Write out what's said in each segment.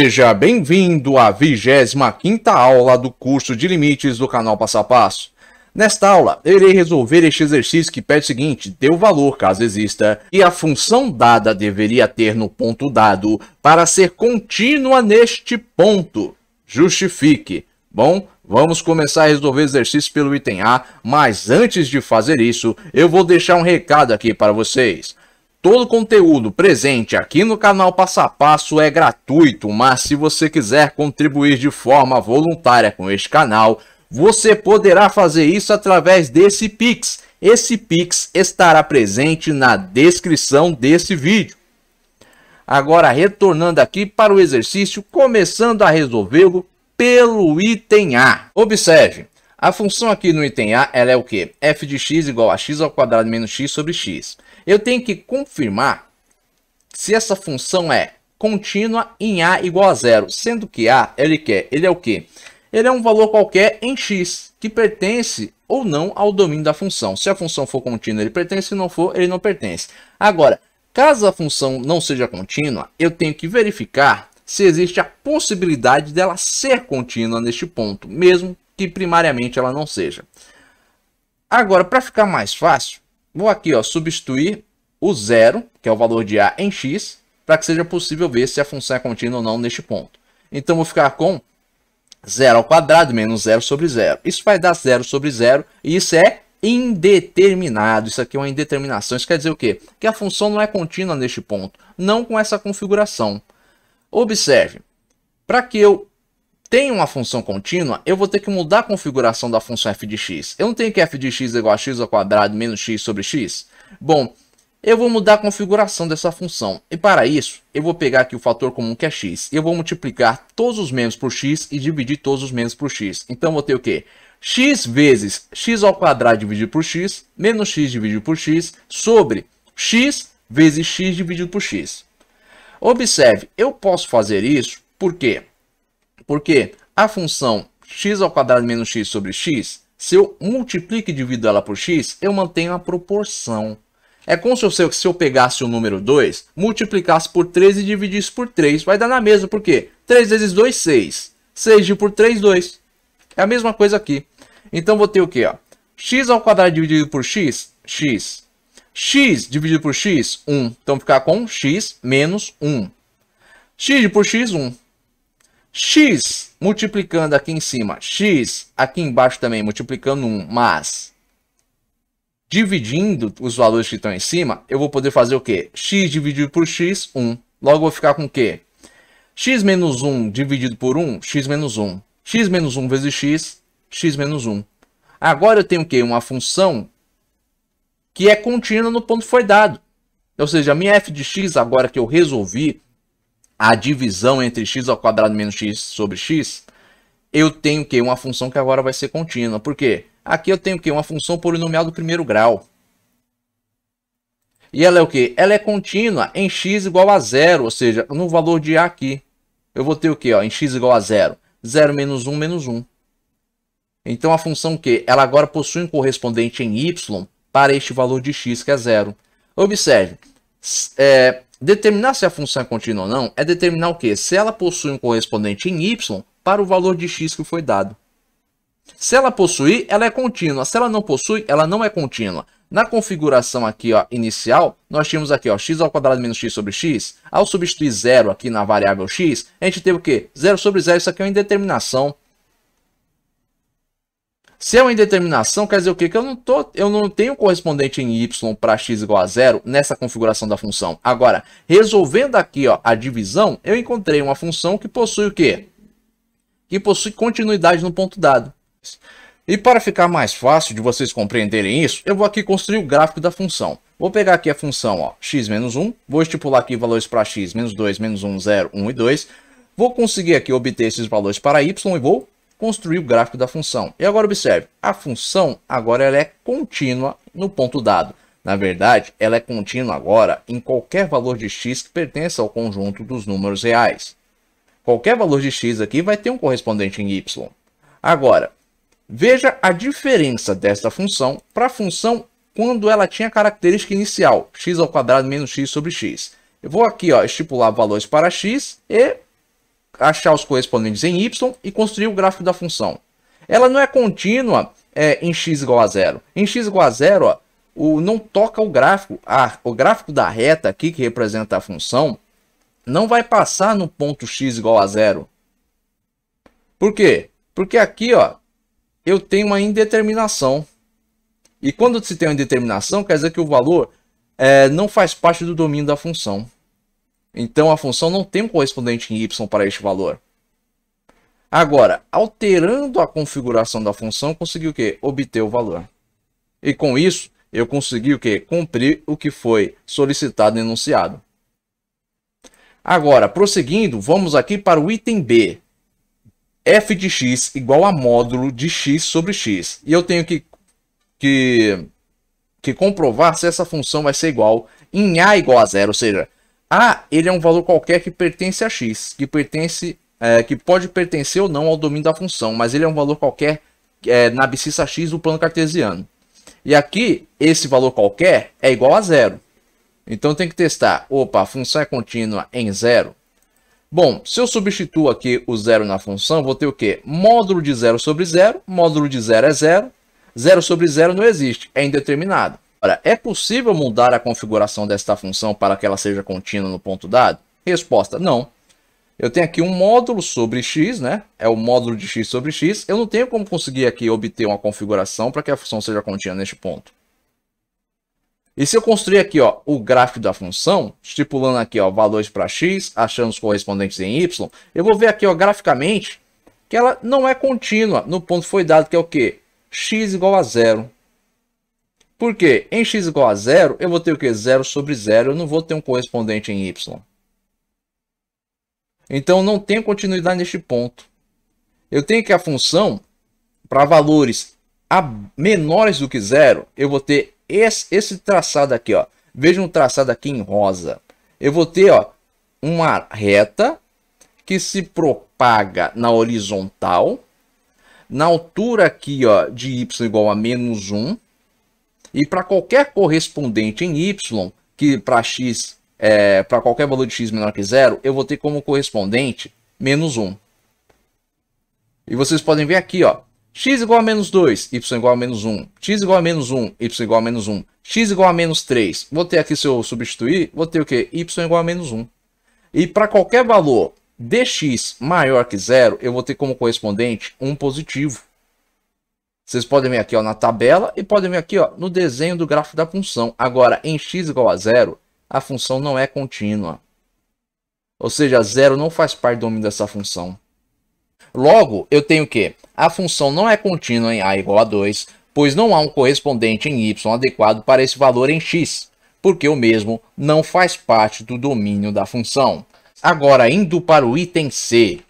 Seja bem-vindo à 25ª aula do curso de limites do canal Passo a Passo. Nesta aula, irei resolver este exercício que pede o seguinte, dê o valor, caso exista, que a função dada deveria ter no ponto dado para ser contínua neste ponto. Justifique. Bom, vamos começar a resolver o exercício pelo item A, mas antes de fazer isso, eu vou deixar um recado aqui para vocês. Todo conteúdo presente aqui no canal Passo a Passo é gratuito, mas se você quiser contribuir de forma voluntária com este canal, você poderá fazer isso através desse Pix. Esse Pix estará presente na descrição desse vídeo. Agora retornando aqui para o exercício, começando a resolvê-lo pelo item A. Observe, a função aqui no item A ela é o que? f de x igual a x ao quadrado menos x sobre x. Eu tenho que confirmar se essa função é contínua em A igual a zero, sendo que A ele quer, ele é o quê? Ele é um valor qualquer em X, que pertence ou não ao domínio da função. Se a função for contínua, ele pertence, se não for, ele não pertence. Agora, caso a função não seja contínua, eu tenho que verificar se existe a possibilidade dela ser contínua neste ponto, mesmo que primariamente ela não seja. Agora, para ficar mais fácil, Vou aqui, ó, substituir o zero, que é o valor de A em x, para que seja possível ver se a função é contínua ou não neste ponto. Então, vou ficar com zero ao quadrado menos zero sobre zero. Isso vai dar zero sobre zero e isso é indeterminado. Isso aqui é uma indeterminação. Isso quer dizer o quê? Que a função não é contínua neste ponto, não com essa configuração. Observe, para que eu tem uma função contínua, eu vou ter que mudar a configuração da função f de x. Eu não tenho que f de x é igual a x ao quadrado menos x sobre x? Bom, eu vou mudar a configuração dessa função. E para isso, eu vou pegar aqui o fator comum que é x. E eu vou multiplicar todos os menos por x e dividir todos os menos por x. Então, eu vou ter o quê? x vezes x ao quadrado dividido por x, menos x dividido por x, sobre x vezes x dividido por x. Observe, eu posso fazer isso porque porque a função x ao quadrado menos x sobre x, se eu multiplico e divido ela por x, eu mantenho a proporção. É como se eu, se eu pegasse o número 2, multiplicasse por 3 e dividisse por 3. Vai dar na mesma, por quê? 3 vezes 2, 6. 6 dividido por 3, 2. É a mesma coisa aqui. Então vou ter o quê? Ó? x ao quadrado dividido por x, x. x dividido por x, 1. Então ficar com x menos 1. x dividido por x, 1 x multiplicando aqui em cima, x aqui embaixo também multiplicando 1, mas dividindo os valores que estão em cima, eu vou poder fazer o quê? x dividido por x, 1. Logo vou ficar com o quê? x menos 1 dividido por 1, x menos 1. x menos 1 vezes x, x menos 1. Agora eu tenho o quê? Uma função que é contínua no ponto que foi dado. Ou seja, minha f de x agora que eu resolvi a divisão entre x ao quadrado menos x sobre x, eu tenho que uma função que agora vai ser contínua. Por quê? Aqui eu tenho que uma função polinomial do primeiro grau. E ela é o que? Ela é contínua em x igual a zero, ou seja, no valor de a aqui. Eu vou ter o que? Em x igual a zero. zero menos 1 menos 1. Então a função que ela agora possui um correspondente em y para este valor de x que é zero. Observe, é, Determinar se a função é contínua ou não é determinar o que? Se ela possui um correspondente em y para o valor de x que foi dado. Se ela possuir, ela é contínua. Se ela não possui, ela não é contínua. Na configuração aqui ó, inicial, nós tínhamos aqui ó, x ao quadrado menos x sobre x. Ao substituir zero aqui na variável x, a gente teve o quê? Zero sobre zero, isso aqui é uma indeterminação. Se é uma indeterminação, quer dizer o quê? Que eu não, tô, eu não tenho correspondente em y para x igual a zero nessa configuração da função. Agora, resolvendo aqui ó, a divisão, eu encontrei uma função que possui o quê? Que possui continuidade no ponto dado. E para ficar mais fácil de vocês compreenderem isso, eu vou aqui construir o gráfico da função. Vou pegar aqui a função ó, x menos 1, vou estipular aqui valores para x, menos 2, menos 1, 0, 1 e 2. Vou conseguir aqui obter esses valores para y e vou construir o gráfico da função. E agora observe, a função agora ela é contínua no ponto dado. Na verdade, ela é contínua agora em qualquer valor de x que pertença ao conjunto dos números reais. Qualquer valor de x aqui vai ter um correspondente em y. Agora, veja a diferença desta função para a função quando ela tinha a característica inicial, x ao quadrado menos x sobre x. Eu vou aqui ó, estipular valores para x e achar os correspondentes em y e construir o gráfico da função. Ela não é contínua é, em x igual a zero. Em x igual a zero, ó, o, não toca o gráfico. A, o gráfico da reta aqui, que representa a função, não vai passar no ponto x igual a zero. Por quê? Porque aqui ó, eu tenho uma indeterminação. E quando se tem uma indeterminação, quer dizer que o valor é, não faz parte do domínio da função. Então a função não tem um correspondente em y para este valor. Agora, alterando a configuração da função, consegui o quê? Obter o valor. E com isso, eu consegui o quê? Cumprir o que foi solicitado e enunciado. Agora, prosseguindo, vamos aqui para o item B. f de x igual a módulo de x sobre x. E eu tenho que, que, que comprovar se essa função vai ser igual em a igual a zero, ou seja, a ele é um valor qualquer que pertence a x, que pertence, é, que pode pertencer ou não ao domínio da função, mas ele é um valor qualquer é, na abscissa x do plano cartesiano. E aqui esse valor qualquer é igual a zero. Então tem que testar. Opa, a função é contínua em zero. Bom, se eu substituo aqui o zero na função, vou ter o quê? Módulo de zero sobre zero. Módulo de zero é zero. Zero sobre zero não existe, é indeterminado. Ora, é possível mudar a configuração desta função para que ela seja contínua no ponto dado? Resposta, não. Eu tenho aqui um módulo sobre x, né? É o módulo de x sobre x. Eu não tenho como conseguir aqui obter uma configuração para que a função seja contínua neste ponto. E se eu construir aqui ó, o gráfico da função, estipulando aqui ó, valores para x, achando os correspondentes em y, eu vou ver aqui ó, graficamente que ela não é contínua no ponto que foi dado, que é o quê? x igual a zero. Por quê? Em x igual a zero, eu vou ter o que? Zero sobre zero, eu não vou ter um correspondente em y. Então, não tem continuidade neste ponto. Eu tenho que a função, para valores menores do que zero, eu vou ter esse, esse traçado aqui. Ó. Veja um traçado aqui em rosa. Eu vou ter ó, uma reta que se propaga na horizontal, na altura aqui ó, de y igual a menos 1, e para qualquer correspondente em Y, que para x, é, para qualquer valor de x menor que zero, eu vou ter como correspondente menos 1. E vocês podem ver aqui, ó, x igual a menos 2, y igual a menos 1, x igual a menos 1, y igual a menos 1, x igual a menos 3. Vou ter aqui, se eu substituir, vou ter o quê? y igual a menos 1. E para qualquer valor dx maior que zero, eu vou ter como correspondente 1 positivo. Vocês podem ver aqui ó, na tabela e podem ver aqui ó, no desenho do gráfico da função. Agora, em x igual a zero, a função não é contínua. Ou seja, zero não faz parte do domínio dessa função. Logo, eu tenho que a função não é contínua em a igual a 2, pois não há um correspondente em y adequado para esse valor em x, porque o mesmo não faz parte do domínio da função. Agora, indo para o item C.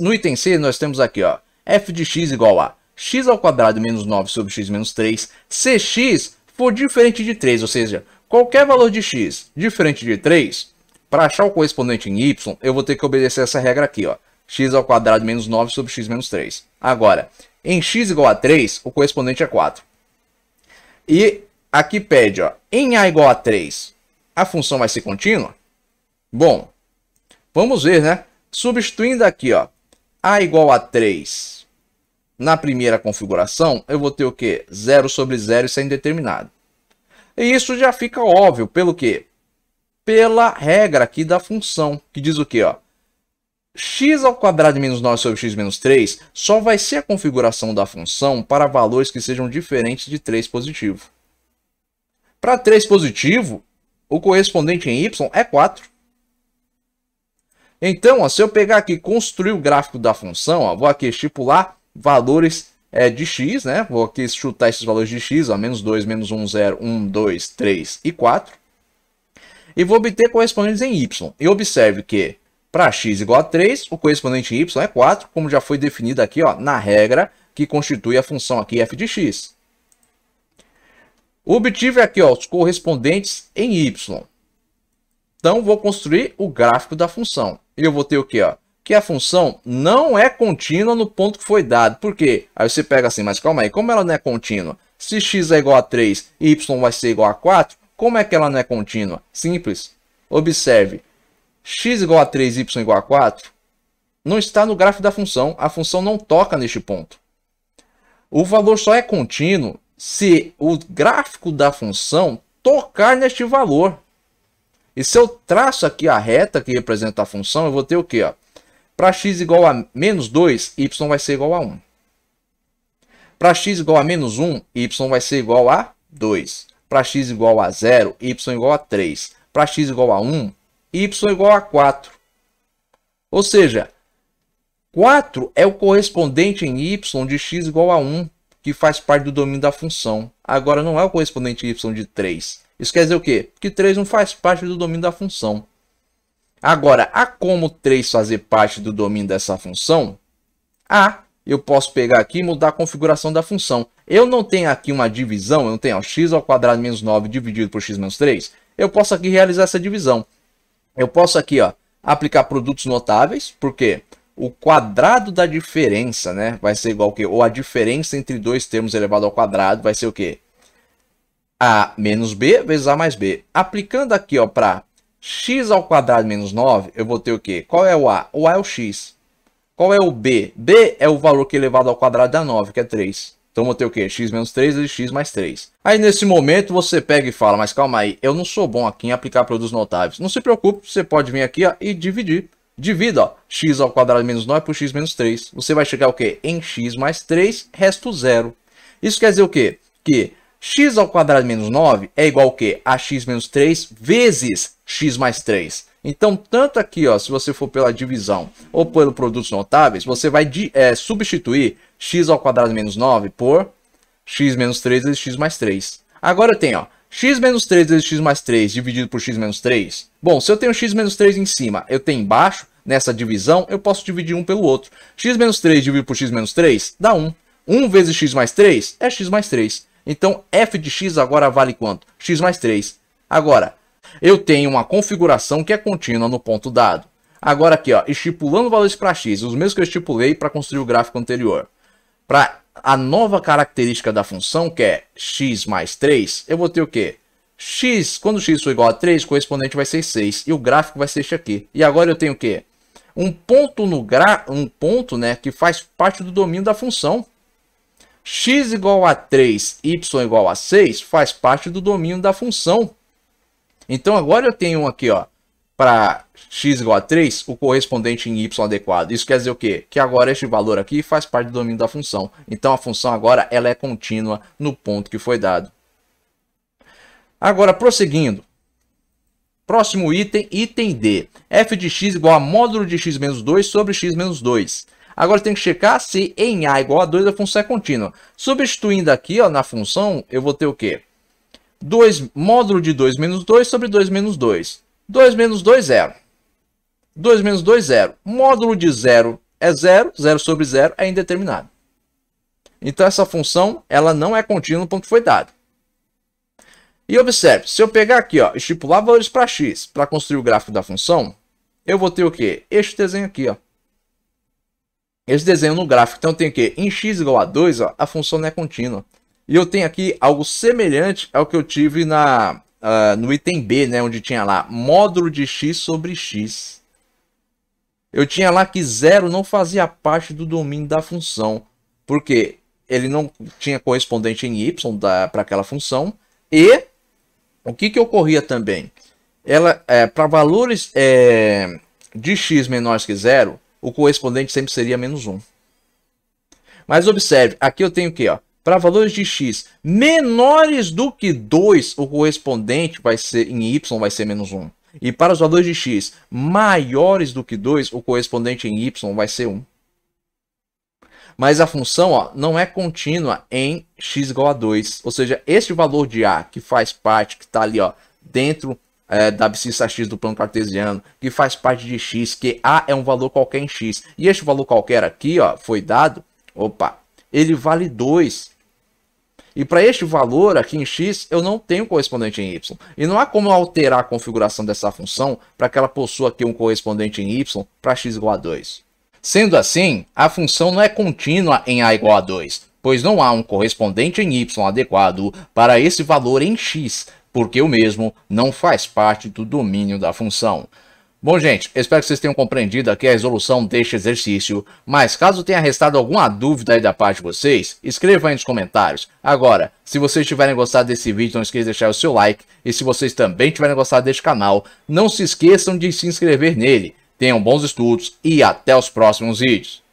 no item C, nós temos aqui, ó, f de x igual a x ao quadrado menos 9 sobre x menos 3, se x for diferente de 3, ou seja, qualquer valor de x diferente de 3, para achar o correspondente em y, eu vou ter que obedecer essa regra aqui, ó, x ao quadrado menos 9 sobre x menos 3. Agora, em x igual a 3, o correspondente é 4. E aqui pede, ó, em a igual a 3, a função vai ser contínua? Bom, vamos ver, né? Substituindo aqui, ó, a igual a 3 na primeira configuração, eu vou ter o quê? 0 sobre 0 e sem determinado. E isso já fica óbvio, pelo quê? Pela regra aqui da função, que diz o quê? Ó? x ao quadrado menos 9 sobre x menos 3 só vai ser a configuração da função para valores que sejam diferentes de 3 positivo. Para 3 positivo, o correspondente em y é 4. Então, ó, se eu pegar aqui e construir o gráfico da função, ó, vou aqui estipular valores é, de x, né? Vou aqui chutar esses valores de x, ó, menos 2, menos 1, 0, 1, 2, 3 e 4. E vou obter correspondentes em y. E observe que para x igual a 3, o correspondente em y é 4, como já foi definido aqui ó, na regra que constitui a função aqui f de x. Obtive é aqui ó, os correspondentes em y. Então, vou construir o gráfico da função. E eu vou ter o quê? Ó? que a função não é contínua no ponto que foi dado. Por quê? Aí você pega assim, mas calma aí, como ela não é contínua? Se x é igual a 3 e y vai ser igual a 4, como é que ela não é contínua? Simples. Observe, x igual a 3, y igual a 4, não está no gráfico da função. A função não toca neste ponto. O valor só é contínuo se o gráfico da função tocar neste valor. E se eu traço aqui a reta que representa a função, eu vou ter o quê? Ó? Para x igual a menos 2, y vai ser igual a 1. Para x igual a menos 1, y vai ser igual a 2. Para x igual a 0, y igual a 3. Para x igual a 1, y igual a 4. Ou seja, 4 é o correspondente em y de x igual a 1, que faz parte do domínio da função. Agora, não é o correspondente em y de 3. Isso quer dizer o quê? Que 3 não faz parte do domínio da função. Agora, há como 3 fazer parte do domínio dessa função? a Eu posso pegar aqui e mudar a configuração da função. Eu não tenho aqui uma divisão, eu não tenho x ao quadrado menos 9 dividido por x menos 3. Eu posso aqui realizar essa divisão. Eu posso aqui ó, aplicar produtos notáveis, porque o quadrado da diferença né, vai ser igual ao quê? Ou a diferença entre dois termos elevado ao quadrado vai ser o quê? A menos B vezes A mais B. Aplicando aqui para x ao quadrado menos 9, eu vou ter o quê? Qual é o a? O a é o x. Qual é o b? b é o valor que é elevado ao quadrado dá 9, que é 3. Então eu vou ter o quê? x menos 3 vezes x mais 3. Aí nesse momento você pega e fala, mas calma aí, eu não sou bom aqui em aplicar produtos notáveis. Não se preocupe, você pode vir aqui ó, e dividir. Divida, ó, x ao quadrado menos 9 por x menos 3. Você vai chegar o quê? Em x mais 3, resto zero. Isso quer dizer o quê? Que x ao quadrado menos 9 é igual que a x menos 3 vezes x mais 3. Então, tanto aqui, ó, se você for pela divisão ou pelo produtos notáveis, você vai é, substituir x ao quadrado menos 9 por x menos 3 vezes x mais 3. Agora eu tenho ó, x menos 3 vezes x mais 3 dividido por x menos 3. Bom, se eu tenho x menos 3 em cima, eu tenho embaixo, nessa divisão, eu posso dividir um pelo outro. x menos 3 dividido por x menos 3 dá 1. 1 vezes x mais 3 é x mais 3. Então f de x agora vale quanto? x mais 3. Agora, eu tenho uma configuração que é contínua no ponto dado. Agora aqui, ó, estipulando valores para x, os mesmos que eu estipulei para construir o gráfico anterior. Para a nova característica da função, que é x mais 3, eu vou ter o quê? x, quando x for igual a 3, o correspondente vai ser 6. E o gráfico vai ser este aqui. E agora eu tenho o quê? Um ponto, no gra... um ponto né, que faz parte do domínio da função x igual a 3, y igual a 6 faz parte do domínio da função. Então agora eu tenho aqui, ó, para x igual a 3, o correspondente em y adequado. Isso quer dizer o quê? Que agora este valor aqui faz parte do domínio da função. Então a função agora ela é contínua no ponto que foi dado. Agora, prosseguindo. Próximo item, item D. f de x igual a módulo de x menos 2 sobre x menos 2. Agora tem que checar se em A igual a 2 a função é contínua. Substituindo aqui ó, na função, eu vou ter o quê? 2, módulo de 2 menos 2 sobre 2 menos 2. 2 menos 2, 0. 2 menos 2, 0. Módulo de 0 é 0. 0 sobre 0 é indeterminado. Então, essa função ela não é contínua no ponto que foi dado. E observe, se eu pegar aqui, ó, estipular valores para x, para construir o gráfico da função, eu vou ter o quê? Este desenho aqui, ó. Esse desenho no gráfico. Então eu tenho que em x igual a 2, ó, a função não é contínua. E eu tenho aqui algo semelhante ao que eu tive na, uh, no item B, né, onde tinha lá módulo de x sobre x. Eu tinha lá que zero não fazia parte do domínio da função, porque ele não tinha correspondente em y para aquela função. E o que, que ocorria também? Ela é, eh, Para valores é, de x menores que zero, o correspondente sempre seria menos 1. Mas observe, aqui eu tenho o quê? Ó? Para valores de x menores do que 2, o correspondente vai ser em y vai ser menos 1. E para os valores de x maiores do que 2, o correspondente em y vai ser 1. Mas a função ó, não é contínua em x igual a 2. Ou seja, este valor de a que faz parte, que está ali ó, dentro é, da abscissa x do plano cartesiano, que faz parte de x, que A é um valor qualquer em x. E este valor qualquer aqui, ó, foi dado, opa, ele vale 2. E para este valor aqui em x, eu não tenho correspondente em y. E não há como alterar a configuração dessa função para que ela possua aqui um correspondente em y para x igual a 2. Sendo assim, a função não é contínua em a igual a 2, pois não há um correspondente em y adequado para esse valor em x, porque o mesmo não faz parte do domínio da função. Bom, gente, espero que vocês tenham compreendido aqui a resolução deste exercício, mas caso tenha restado alguma dúvida aí da parte de vocês, escreva aí nos comentários. Agora, se vocês tiverem gostado desse vídeo, não esqueça de deixar o seu like, e se vocês também tiverem gostado deste canal, não se esqueçam de se inscrever nele. Tenham bons estudos e até os próximos vídeos.